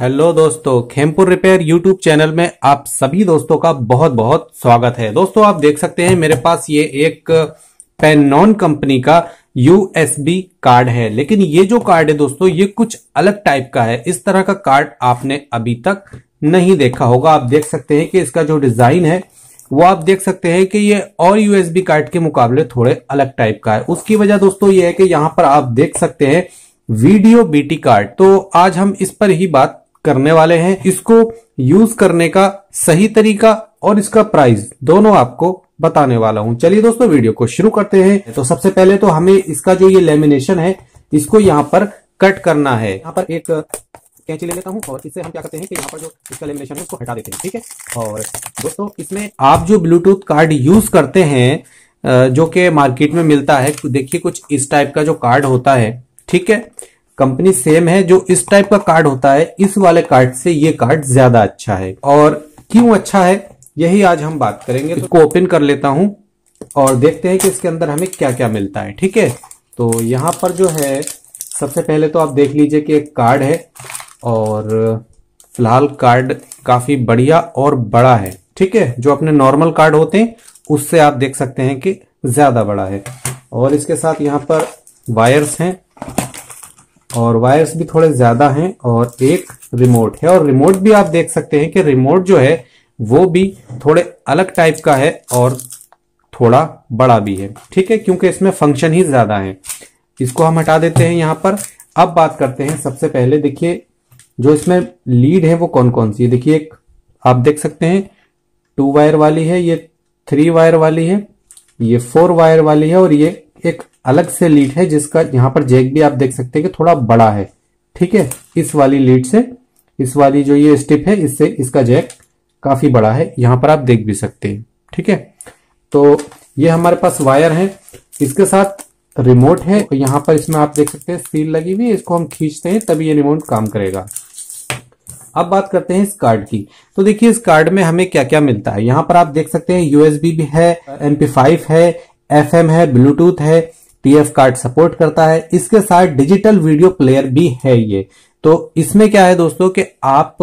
hello दोस्तों Khempur repair YouTube channel में आप सभी दोस्तों का बहुत बहुत स्वागत है दोस्तों आप देख सकते हैं मेरे पास ये एक पेनॉन कंपनी का यूएसबी कार्ड है लेकिन ये जो कार्ड है दोस्तों ये कुछ अलग टाइप का है इस तरह का कार्ड आपने अभी तक नहीं देखा होगा आप देख सकते हैं कि इसका जो डिजाइन है वो आप देख सकते हैं कि ये और यूएसबी कार्ड के मुकाबले थोड़े अलग टाइप का है उसकी वजह दोस्तों ये है कि यहाँ पर आप देख सकते हैं वीडियो बीटी कार्ड तो आज हम इस पर ही बात करने वाले हैं इसको यूज करने का सही तरीका और इसका प्राइस दोनों आपको बताने वाला हूं चलिए दोस्तों वीडियो को शुरू करते हैं तो सबसे पहले तो हमें इसका जो ये लेमिनेशन है इसको यहाँ पर कट करना है यहाँ पर एक कैंची ले लेता हूँ और इससे हम क्या करते हैं कि यहाँ पर जो इसका लेमिनेशन है उसको हटा देते हैं ठीक है और दोस्तों इसमें आप जो ब्लूटूथ कार्ड यूज करते हैं जो कि मार्केट में मिलता है देखिए कुछ इस टाइप का जो कार्ड होता है ठीक है कंपनी सेम है जो इस टाइप का कार्ड होता है इस वाले कार्ड से ये कार्ड ज्यादा अच्छा है और क्यों अच्छा है यही आज हम बात करेंगे तो इसको ओपन कर लेता हूं और देखते हैं कि इसके अंदर हमें क्या क्या मिलता है ठीक है तो यहां पर जो है सबसे पहले तो आप देख लीजिए कि एक कार्ड है और फिलहाल कार्ड काफी बढ़िया और बड़ा है ठीक है जो अपने नॉर्मल कार्ड होते हैं उससे आप देख सकते हैं कि ज्यादा बड़ा है और इसके साथ यहाँ पर वायर्स हैं और वायर्स भी थोड़े ज्यादा हैं और एक रिमोट है और रिमोट भी आप देख सकते हैं कि रिमोट जो है वो भी थोड़े अलग टाइप का है और थोड़ा बड़ा भी है ठीक है क्योंकि इसमें फंक्शन ही ज्यादा है इसको हम हटा देते हैं यहाँ पर अब बात करते हैं सबसे पहले देखिए जो इसमें लीड है वो कौन कौन सी है देखिए एक आप देख सकते हैं टू वायर वाली है ये थ्री वायर वाली है ये फोर वायर वाली है और ये एक अलग से लीड है जिसका यहाँ पर जैक भी आप देख सकते हैं कि थोड़ा बड़ा है ठीक है इस वाली लीड से इस वाली जो ये स्टिप है इससे इसका जैक काफी बड़ा है यहाँ पर आप देख भी सकते हैं ठीक है तो ये हमारे पास वायर है इसके साथ रिमोट है यहाँ पर इसमें आप देख सकते हैं सील लगी हुई है इसको हम खींचते हैं तभी ये रिमोट काम करेगा अब बात करते हैं इस कार्ड की तो देखिए इस कार्ड में हमें क्या क्या मिलता है यहाँ पर आप देख सकते हैं यूएसबी भी है एमपी फाइव है एफ है ब्लूटूथ है टीएफ कार्ड सपोर्ट करता है इसके साथ डिजिटल वीडियो प्लेयर भी है ये तो इसमें क्या है दोस्तों कि आप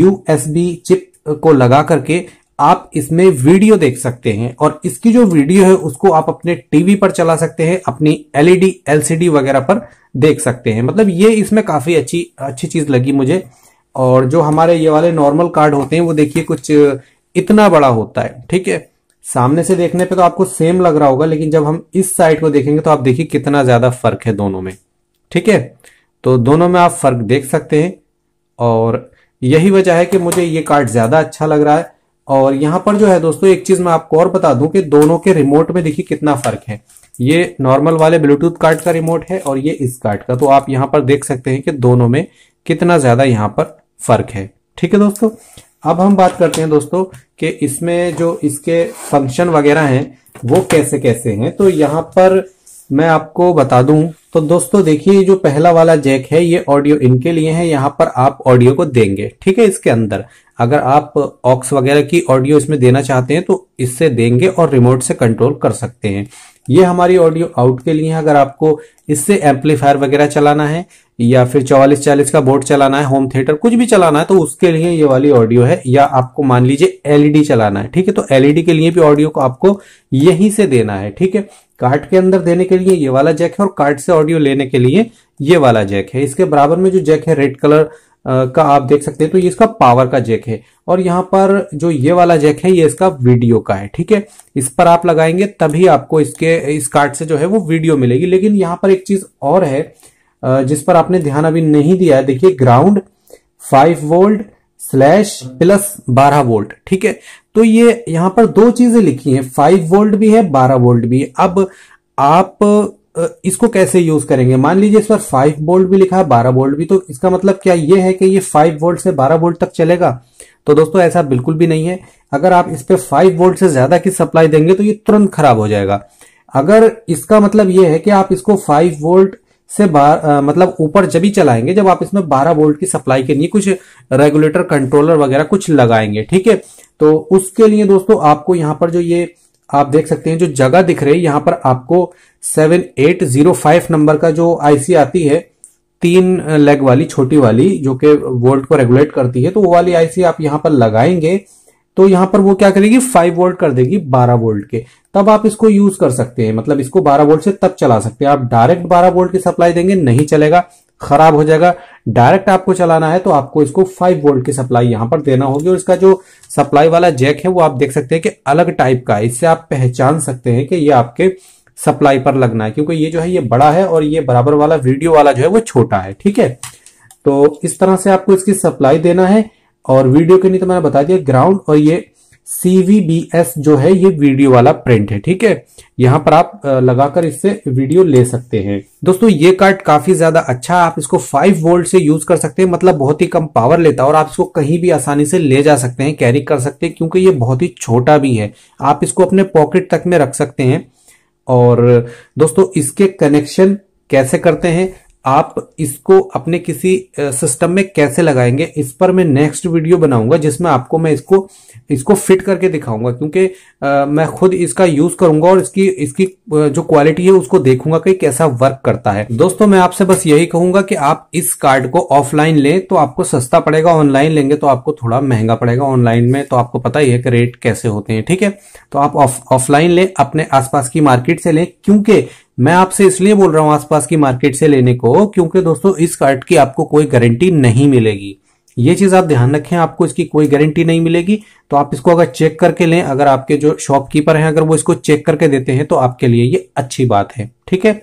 यूएसबी चिप को लगा करके आप इसमें वीडियो देख सकते हैं और इसकी जो वीडियो है उसको आप अपने टीवी पर चला सकते हैं अपनी एलईडी एलसीडी वगैरह पर देख सकते हैं मतलब ये इसमें काफी अच्छी अच्छी चीज लगी मुझे और जो हमारे ये वाले नॉर्मल कार्ड होते हैं वो देखिए कुछ इतना बड़ा होता है ठीक है सामने से देखने पे तो आपको सेम लग रहा होगा लेकिन जब हम इस साइड को देखेंगे तो आप देखिए कितना ज्यादा फर्क है दोनों में ठीक है तो दोनों में आप फर्क देख सकते हैं और यही वजह है कि मुझे ये कार्ड ज्यादा अच्छा लग रहा है और यहां पर जो है दोस्तों एक चीज मैं आपको और बता दूं कि दोनों के रिमोट में देखिए कितना फर्क है ये नॉर्मल वाले ब्लूटूथ कार्ड का रिमोट है और ये इस कार्ड का तो आप यहां पर देख सकते हैं कि दोनों में कितना ज्यादा यहाँ पर फर्क है ठीक है दोस्तों अब हम बात करते हैं दोस्तों कि इसमें जो इसके फंक्शन वगैरह हैं वो कैसे कैसे हैं तो यहाँ पर मैं आपको बता दूं तो दोस्तों देखिए जो पहला वाला जैक है ये ऑडियो इनके लिए है यहाँ पर आप ऑडियो को देंगे ठीक है इसके अंदर अगर आप ऑक्स वगैरह की ऑडियो इसमें देना चाहते हैं तो इससे देंगे और रिमोट से कंट्रोल कर सकते हैं ये हमारी ऑडियो आउट के लिए अगर आपको इससे एम्पलीफायर वगैरह चलाना है या फिर चौवालीस चालीस का बोर्ड चलाना है होम थिएटर कुछ भी चलाना है तो उसके लिए ये वाली ऑडियो है या आपको मान लीजिए एलईडी चलाना है ठीक है तो एलईडी के लिए भी ऑडियो को आपको यहीं से देना है ठीक है कार्ट के अंदर देने के लिए ये वाला जैक है और कार्ट से ऑडियो लेने के लिए ये वाला जैक है इसके बराबर में जो जैक है रेड कलर का आप देख सकते हैं तो ये इसका पावर का जैक है और यहाँ पर जो ये वाला जैक है ये इसका वीडियो का है ठीक है इस पर आप लगाएंगे तभी आपको इसके इस कार्ड से जो है वो वीडियो मिलेगी लेकिन यहाँ पर एक चीज और है जिस पर आपने ध्यान अभी नहीं दिया है देखिए ground five volt slash plus बारह वोल्ट ठीक है तो ये यहाँ पर दो चीजें लिखी हैं फाइव वोल्ट भी है बारह वोल्ट भी है अब आप इसको कैसे यूज करेंगे मान लीजिए इस पर 5 वोल्ट भी लिखा है 12 वोल्ट भी तो इसका मतलब क्या ये है कि ये 5 वोल्ट से 12 वोल्ट तक चलेगा तो दोस्तों ऐसा बिल्कुल भी नहीं है अगर आप इस पर फाइव वोल्ट से ज्यादा की सप्लाई देंगे तो ये तुरंत खराब हो जाएगा अगर इसका मतलब ये है कि आप इसको फाइव वोल्ट से बार आ, मतलब ऊपर जब ही चलाएंगे जब आप इसमें 12 वोल्ट की सप्लाई के लिए कुछ रेगुलेटर कंट्रोलर वगैरह कुछ लगाएंगे ठीक है तो उसके लिए दोस्तों आपको यहाँ पर जो ये आप देख सकते हैं जो जगह दिख रही है यहां पर आपको 7805 नंबर का जो आईसी आती है तीन लेग वाली छोटी वाली जो कि वोल्ट को रेगुलेट करती है तो वो वाली आईसी आप यहां पर लगाएंगे तो यहां पर वो क्या करेगी फाइव वोल्ट कर देगी बारह वोल्ट के तब आप इसको यूज कर सकते हैं मतलब इसको बारह वोल्ट से तब चला सकते हैं आप डायरेक्ट बारह वोल्ट की सप्लाई देंगे नहीं चलेगा खराब हो जाएगा डायरेक्ट आपको चलाना है तो आपको इसको फाइव वोल्ट की सप्लाई यहां पर देना होगी और इसका जो सप्लाई वाला जैक है वो आप देख सकते हैं कि अलग टाइप का है इससे आप पहचान सकते हैं कि ये आपके सप्लाई पर लगना है क्योंकि ये जो है ये बड़ा है और ये बराबर वाला वीडियो वाला जो है वो छोटा है ठीक है तो इस तरह से आपको इसकी सप्लाई देना है और वीडियो के नीचे तो मैंने बता दिया ग्राउंड और ये सीवीबीएस जो है ये वीडियो वाला प्रिंट है ठीक है यहाँ पर आप लगाकर इससे वीडियो ले सकते हैं दोस्तों ये कार्ड काफी ज्यादा अच्छा है आप इसको 5 वोल्ट से यूज कर सकते हैं मतलब बहुत ही कम पावर लेता है और आप इसको कहीं भी आसानी से ले जा सकते हैं कैरी कर सकते हैं क्योंकि ये बहुत ही छोटा भी है आप इसको अपने पॉकेट तक में रख सकते हैं और दोस्तों इसके कनेक्शन कैसे करते हैं आप इसको अपने किसी सिस्टम में कैसे लगाएंगे इस पर मैं नेक्स्ट वीडियो बनाऊंगा जिसमें आपको मैं इसको इसको फिट करके दिखाऊंगा क्योंकि मैं खुद इसका यूज करूंगा और इसकी इसकी जो क्वालिटी है उसको देखूंगा कि कैसा वर्क करता है दोस्तों मैं आपसे बस यही कहूंगा कि आप इस कार्ड को ऑफलाइन लें तो आपको सस्ता पड़ेगा ऑनलाइन लेंगे तो आपको थोड़ा महंगा पड़ेगा ऑनलाइन में तो आपको पता ही है कि रेट कैसे होते हैं ठीक है तो आप ऑफलाइन लें अपने आसपास की मार्केट से लें क्योंकि मैं आपसे इसलिए बोल रहा हूँ आसपास की मार्केट से लेने को क्योंकि दोस्तों इस कार्ड की आपको कोई गारंटी नहीं मिलेगी ये चीज आप ध्यान रखें आपको इसकी कोई गारंटी नहीं मिलेगी तो आप इसको अगर चेक करके लें अगर आपके जो शॉपकीपर हैं अगर वो इसको चेक करके देते हैं तो आपके लिए ये अच्छी बात है ठीक है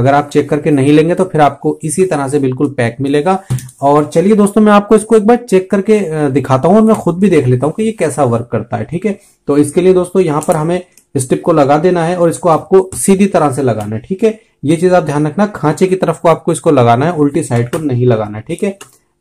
अगर आप चेक करके नहीं लेंगे तो फिर आपको इसी तरह से बिल्कुल पैक मिलेगा और चलिए दोस्तों मैं आपको इसको एक बार चेक करके दिखाता हूँ और मैं खुद भी देख लेता हूँ कि ये कैसा वर्क करता है ठीक है तो इसके लिए दोस्तों यहाँ पर हमें स्टिप को लगा देना है और इसको आपको सीधी तरह से लगाना है ठीक है ये चीज आप ध्यान रखना खांचे की तरफ को आपको इसको लगाना है उल्टी साइड को नहीं लगाना है ठीक है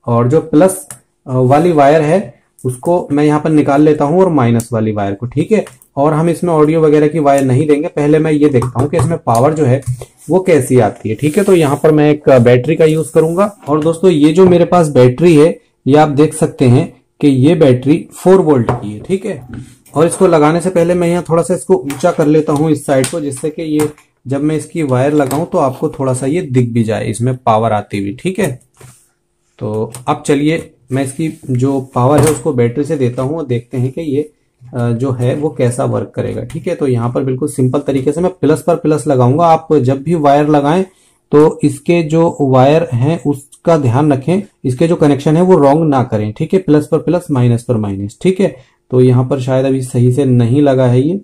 और जो प्लस वाली वायर है उसको मैं यहाँ पर निकाल लेता हूँ और माइनस वाली वायर को ठीक है और हम इसमें ऑडियो वगैरह की वायर नहीं देंगे पहले मैं ये देखता हूँ कि इसमें पावर जो है वो कैसी आती है ठीक है तो यहाँ पर मैं एक बैटरी का यूज करूंगा और दोस्तों ये जो मेरे पास बैटरी है ये आप देख सकते हैं कि ये बैटरी फोर वोल्ट की है ठीक है और इसको लगाने से पहले मैं यहाँ थोड़ा सा इसको ऊंचा कर लेता हूँ इस साइड को जिससे कि ये जब मैं इसकी वायर लगाऊं तो आपको थोड़ा सा ये दिख भी जाए इसमें पावर आती हुई ठीक है तो अब चलिए मैं इसकी जो पावर है उसको बैटरी से देता हूँ और देखते हैं कि ये जो है वो कैसा वर्क करेगा ठीक है तो यहाँ पर बिल्कुल सिंपल तरीके से मैं प्लस पर प्लस लगाऊंगा आप जब भी वायर लगाएं तो इसके जो वायर हैं उसका ध्यान रखें इसके जो कनेक्शन है वो रॉन्ग ना करें ठीक है प्लस पर प्लस माइनस पर माइनस ठीक है तो यहाँ पर शायद अभी सही से नहीं लगा है ये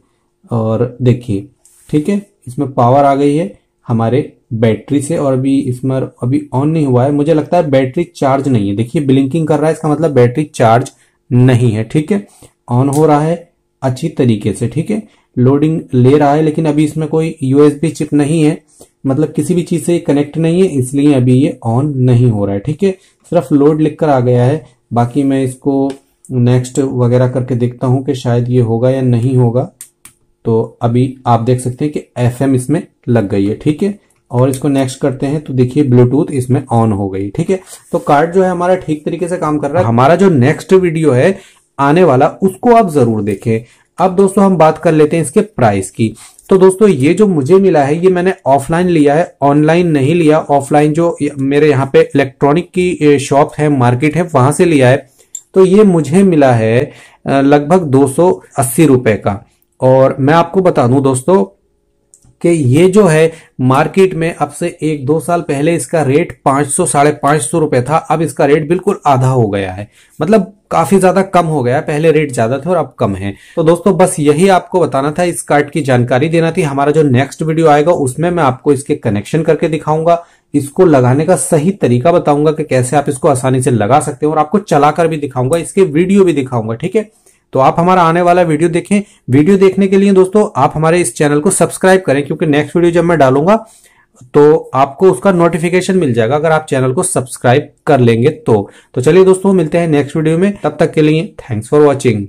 और देखिए ठीक है इसमें पावर आ गई है हमारे बैटरी से और अभी इसमें अभी ऑन नहीं हुआ है मुझे लगता है बैटरी चार्ज नहीं है देखिए ब्लिंकिंग कर रहा है इसका मतलब बैटरी चार्ज नहीं है ठीक है ऑन हो रहा है अच्छी तरीके से ठीक है लोडिंग ले रहा है लेकिन अभी इसमें कोई यूएसबी चिप नहीं है मतलब किसी भी चीज से कनेक्ट नहीं है इसलिए अभी ये ऑन नहीं हो रहा है ठीक है सिर्फ लोड लिख कर आ गया है बाकी मैं इसको नेक्स्ट वगैरह करके देखता हूं कि शायद ये होगा या नहीं होगा तो अभी आप देख सकते हैं कि एफ इसमें लग गई है ठीक है और इसको नेक्स्ट करते हैं तो देखिए ब्लूटूथ इसमें ऑन हो गई ठीक है तो कार्ड जो है हमारा ठीक तरीके से काम कर रहा है हमारा जो नेक्स्ट वीडियो है आने वाला उसको आप जरूर देखें अब दोस्तों हम बात कर लेते हैं इसके प्राइस की तो दोस्तों ये जो मुझे मिला है ये मैंने ऑफलाइन लिया है ऑनलाइन नहीं लिया ऑफलाइन जो मेरे यहाँ पे इलेक्ट्रॉनिक की शॉप है मार्केट है वहां से लिया है तो ये मुझे मिला है लगभग दो रुपए का और मैं आपको बता दूं दोस्तों कि ये जो है मार्केट में अब से एक दो साल पहले इसका रेट पांच सौ साढ़े पांच सौ रुपए था अब इसका रेट बिल्कुल आधा हो गया है मतलब काफी ज्यादा कम हो गया पहले रेट ज्यादा थे और अब कम है तो दोस्तों बस यही आपको बताना था इस कार्ड की जानकारी देना थी हमारा जो नेक्स्ट वीडियो आएगा उसमें मैं आपको इसके कनेक्शन करके दिखाऊंगा इसको लगाने का सही तरीका बताऊंगा कि कैसे आप इसको आसानी से लगा सकते हो और आपको चलाकर भी दिखाऊंगा इसके वीडियो भी दिखाऊंगा ठीक है तो आप हमारा आने वाला वीडियो देखें वीडियो देखने के लिए दोस्तों आप हमारे इस चैनल को सब्सक्राइब करें क्योंकि नेक्स्ट वीडियो जब मैं डालूंगा तो आपको उसका नोटिफिकेशन मिल जाएगा अगर आप चैनल को सब्सक्राइब कर लेंगे तो, तो चलिए दोस्तों मिलते हैं नेक्स्ट वीडियो में तब तक के लिए थैंक्स फॉर वॉचिंग